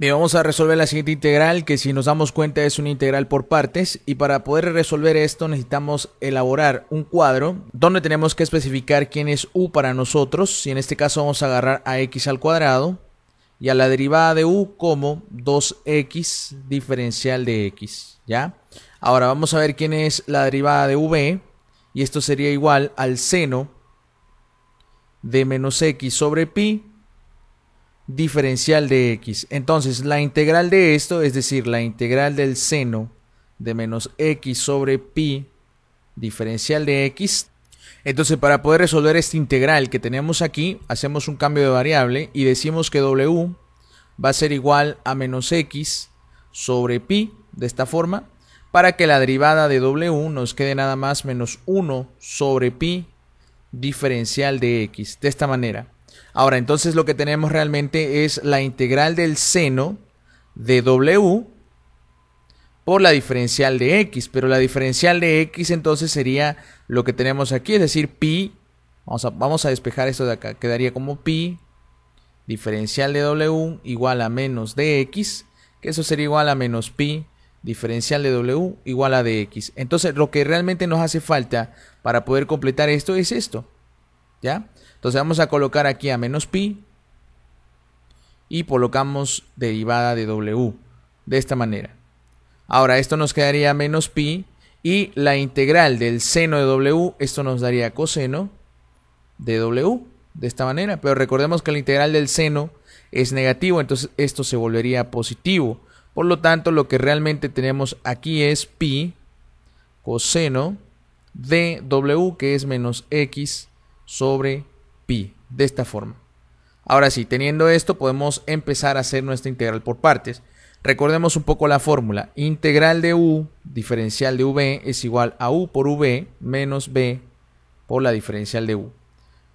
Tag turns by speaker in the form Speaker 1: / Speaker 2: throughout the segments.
Speaker 1: Bien, vamos a resolver la siguiente integral, que si nos damos cuenta es una integral por partes, y para poder resolver esto necesitamos elaborar un cuadro donde tenemos que especificar quién es u para nosotros, y en este caso vamos a agarrar a x al cuadrado y a la derivada de u como 2x diferencial de x, ¿ya? Ahora vamos a ver quién es la derivada de v, y esto sería igual al seno de menos x sobre pi diferencial de x. Entonces, la integral de esto, es decir, la integral del seno de menos x sobre pi diferencial de x. Entonces, para poder resolver esta integral que tenemos aquí, hacemos un cambio de variable y decimos que w va a ser igual a menos x sobre pi, de esta forma, para que la derivada de w nos quede nada más menos 1 sobre pi diferencial de x, de esta manera. Ahora, entonces lo que tenemos realmente es la integral del seno de W por la diferencial de X, pero la diferencial de X entonces sería lo que tenemos aquí, es decir, pi, vamos a, vamos a despejar esto de acá, quedaría como pi diferencial de W igual a menos de X, que eso sería igual a menos pi diferencial de W igual a dx. Entonces lo que realmente nos hace falta para poder completar esto es esto. ¿Ya? Entonces vamos a colocar aquí a menos pi y colocamos derivada de w de esta manera. Ahora esto nos quedaría menos pi y la integral del seno de w, esto nos daría coseno de w de esta manera. Pero recordemos que la integral del seno es negativo, entonces esto se volvería positivo. Por lo tanto, lo que realmente tenemos aquí es pi coseno de w, que es menos x sobre pi, de esta forma. Ahora sí, teniendo esto podemos empezar a hacer nuestra integral por partes. Recordemos un poco la fórmula. Integral de u diferencial de v es igual a u por v menos b por la diferencial de u.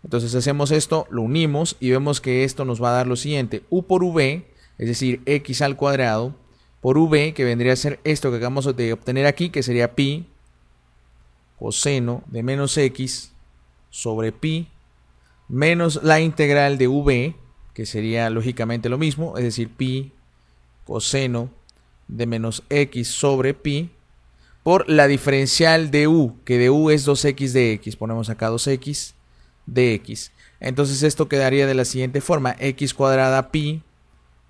Speaker 1: Entonces hacemos esto, lo unimos y vemos que esto nos va a dar lo siguiente. u por v, es decir, x al cuadrado, por v, que vendría a ser esto que acabamos de obtener aquí, que sería pi coseno de menos x sobre pi menos la integral de v, que sería lógicamente lo mismo, es decir, pi coseno de menos x sobre pi por la diferencial de u, que de u es 2x de x, ponemos acá 2x de x. Entonces esto quedaría de la siguiente forma, x cuadrada pi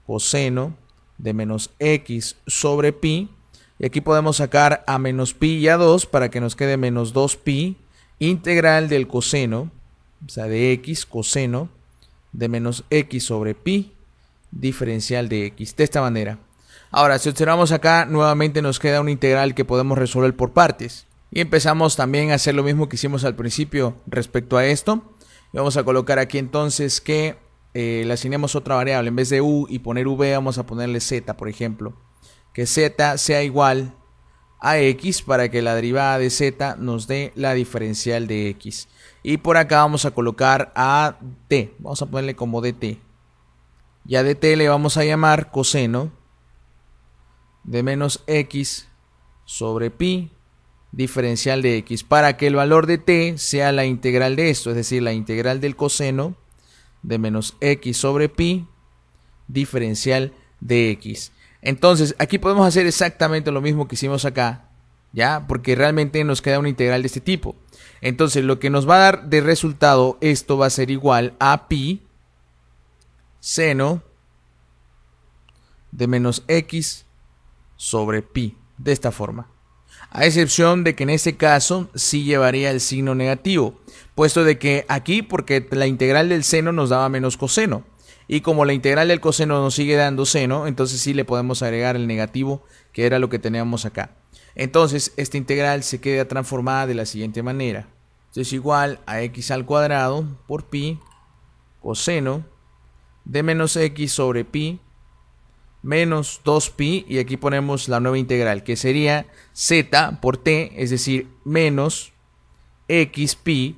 Speaker 1: coseno de menos x sobre pi, y aquí podemos sacar a menos pi y a 2 para que nos quede menos 2pi integral del coseno, o sea, de x coseno de menos x sobre pi diferencial de x, de esta manera. Ahora, si observamos acá, nuevamente nos queda una integral que podemos resolver por partes. Y empezamos también a hacer lo mismo que hicimos al principio respecto a esto. vamos a colocar aquí entonces que eh, le asignemos otra variable. En vez de u y poner v, vamos a ponerle z, por ejemplo. Que z sea igual a x para que la derivada de z nos dé la diferencial de x. Y por acá vamos a colocar a t. Vamos a ponerle como dt. Y a dt le vamos a llamar coseno de menos x sobre pi diferencial de x. Para que el valor de t sea la integral de esto. Es decir, la integral del coseno de menos x sobre pi diferencial de x. Entonces, aquí podemos hacer exactamente lo mismo que hicimos acá, ¿ya? Porque realmente nos queda una integral de este tipo. Entonces, lo que nos va a dar de resultado, esto va a ser igual a pi seno de menos x sobre pi, de esta forma. A excepción de que en este caso sí llevaría el signo negativo, puesto de que aquí, porque la integral del seno nos daba menos coseno. Y como la integral del coseno nos sigue dando seno, entonces sí le podemos agregar el negativo, que era lo que teníamos acá. Entonces, esta integral se queda transformada de la siguiente manera. Es igual a x al cuadrado por pi coseno de menos x sobre pi menos 2pi y aquí ponemos la nueva integral que sería z por t, es decir, menos x pi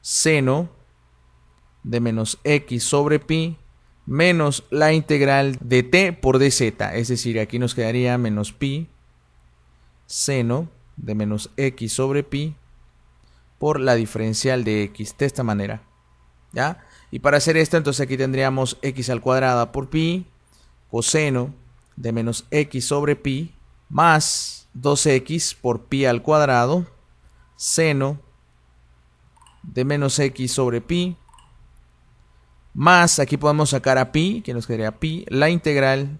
Speaker 1: seno de menos x sobre pi menos la integral de t por dz. Es decir, aquí nos quedaría menos pi seno de menos x sobre pi por la diferencial de x de esta manera. ¿Ya? Y para hacer esto, entonces aquí tendríamos x al cuadrado por pi coseno de menos x sobre pi más 2x por pi al cuadrado seno de menos x sobre pi más, aquí podemos sacar a pi, que nos quedaría pi, la integral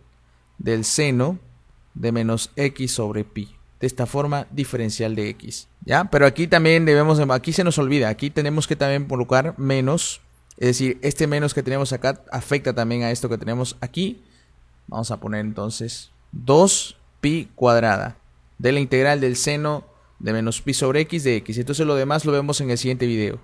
Speaker 1: del seno de menos x sobre pi. De esta forma, diferencial de x. ¿Ya? Pero aquí también debemos, aquí se nos olvida, aquí tenemos que también colocar menos. Es decir, este menos que tenemos acá afecta también a esto que tenemos aquí. Vamos a poner entonces 2pi cuadrada de la integral del seno de menos pi sobre x de x. Entonces lo demás lo vemos en el siguiente video.